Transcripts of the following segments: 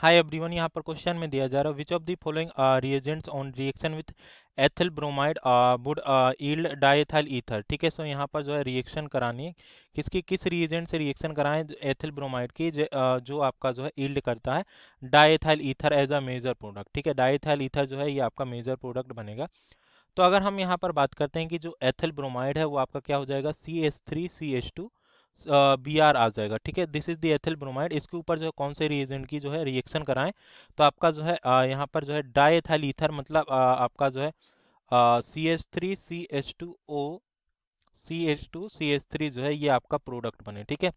hi everyone यहाँ पर question में दिया जा रहा है which of the following reagents on reaction with ethyl bromide would yield diethyl ether ठीक है सो यहाँ पर जो है रिएक्शन करानी है किसकी किस रिएजेंट से रिएक्शन कराएं एथिल ब्रोमाइड की जो, uh, जो आपका जो है ईल्ड करता है diethyl ether as a major product ठीक है डाइथाइल ईथर जो है ये आपका मेजर प्रोडक्ट बनेगा तो अगर हम यहाँ पर बात करते हैं कि जो एथिल ब्रोमाइड है वो आपका क्या हो जाएगा C S three C S two B R आ जाएगा ठीक है this is the ethyl bromide इसके ऊपर जो है कौन से रिएजेंट की जो है रिएक्शन कराएं तो आपका जो है यहाँ पर जो है डाएथाइल ईथर मतलब आ, आपका जो है C H three C H two O C H two C H three जो है ये आपका प्रोडक्ट बने ठीक है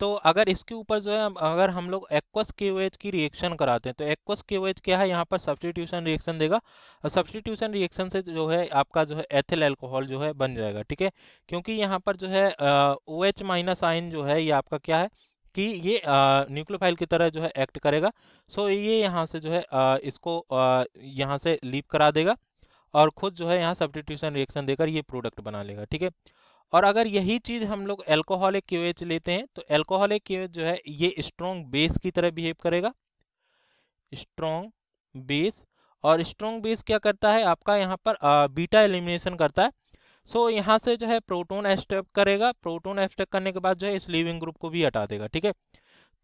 तो अगर इसके ऊपर जो है अगर हम लोग एक्वस केवेज की रिएक्शन कराते हैं तो एक्वस केवेज क्या है यहाँ पर सब्सटीट्यूशन रिएक्शन देगा और सब्सटीट्यूशन रिएक्शन से जो है आपका जो है एथिल एल्कोहल जो है बन जाएगा ठीक है क्योंकि यहाँ पर जो है ओ एच माइनस आइन जो है ये आपका क्या है कि ये न्यूक्लोफाइल की तरह जो है एक्ट करेगा सो ये यहाँ से जो है आ, इसको यहाँ से लीप करा देगा और खुद जो है यहाँ सब्सटीट्यूशन रिएक्शन देकर ये प्रोडक्ट बना लेगा ठीक है और अगर यही चीज़ हम लोग एल्कोहलिक क्यूएच लेते हैं तो एल्कोहलिक क्यूएच जो है ये स्ट्रोंग बेस की तरह बिहेव करेगा स्ट्रोंग बेस और स्ट्रोंग बेस क्या करता है आपका यहाँ पर आ, बीटा एलिमिनेशन करता है सो so, यहाँ से जो है प्रोटोन एब्स्ट्रैक्ट करेगा प्रोटोन एब्स्ट्रैक्ट करने के बाद जो है इस लिविंग ग्रुप को भी हटा देगा ठीक है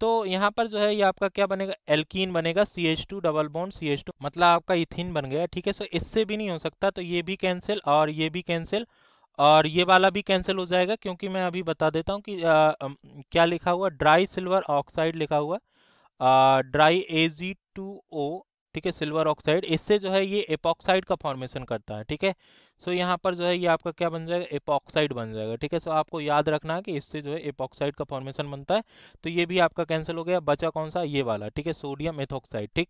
तो यहाँ पर जो है ये आपका क्या बनेगा एल्कीन बनेगा C H two double bond C H two मतलब आपका इथिन बन गया ठीक है सो इससे भी नहीं हो सकता तो ये भी कैंसिल और ये भी कैंसिल और ये वाला भी कैंसिल हो जाएगा क्योंकि मैं अभी बता देता हूँ कि आ, क्या लिखा हुआ ड्राई सिल्वर ऑक्साइड लिखा हुआ आ, ड्राई ए जी टू ओ ठीक है सिल्वर ऑक्साइड इससे जो है ये एपॉक्साइड का फॉर्मेशन करता है ठीक है सो यहाँ पर जो है ये आपका क्या बन जाएगा एपॉक्साइड बन जाएगा ठीक है सो आपको याद रखना है कि इससे जो है एपॉक्साइड का फॉर्मेशन बनता है तो ये भी आपका कैंसिल हो गया बचा कौन सा ये वाला ठीक है सोडियम एथोक्साइड ठीक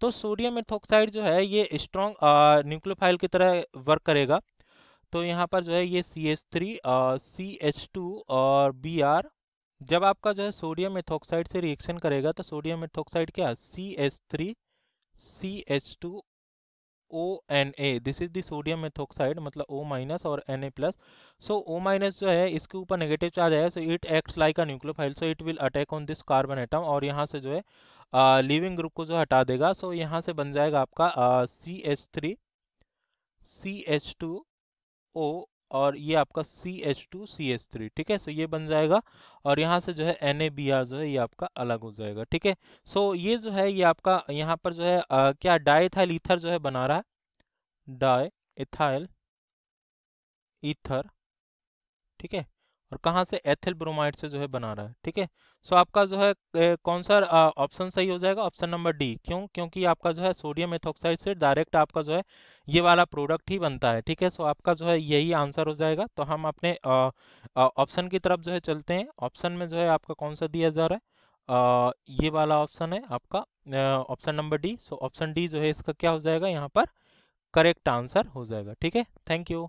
तो सोडियम एथोक्साइड जो है ये स्ट्रॉन्ग न्यूक्लियोफाइल की तरह वर्क करेगा तो यहाँ पर जो है ये C H three C H two और बी आर जब आपका जो है सोडियम मेथोक्साइड से रिएक्शन करेगा तो सोडियम मेथोक्साइड क्या C H three C H two O N A this is the sodium methoxide मतलब ओ माइनस और N A plus so O minus जो है इसके ऊपर नेगेटिव चार्ज आया so it acts like a nucleophile so it will attack on this carbon atom और यहाँ से जो है लिविंग ग्रुप को जो हटा देगा सो so यहाँ से बन जाएगा आपका C H three C H two O और ये आपका C H two C H three ठीक है सो ये बन जाएगा और यहाँ से जो है एन ए बी आर जो है ये आपका अलग हो जाएगा ठीक है सो ये जो है ये आपका यहाँ पर जो है आ, क्या डाईथाइल ईथर जो है बना रहा है डाई इथाइल ईथर ठीक है और कहाँ से एथिल ब्रोमाइड से जो है बना रहा है ठीक है सो आपका जो है कौन सा ऑप्शन सही हो जाएगा ऑप्शन नंबर डी क्यों क्योंकि आपका जो है सोडियम एथोक्साइड से डायरेक्ट आपका जो है ये वाला प्रोडक्ट ही बनता है ठीक है सो आपका जो है यही आंसर हो जाएगा तो हम अपने ऑप्शन की तरफ जो है चलते हैं ऑप्शन में जो है आपका कौन सा दिया जा रहा है आ, ये वाला ऑप्शन है आपका option number D so option D जो है इसका क्या हो जाएगा यहाँ पर करेक्ट आंसर हो जाएगा ठीक है थैंक यू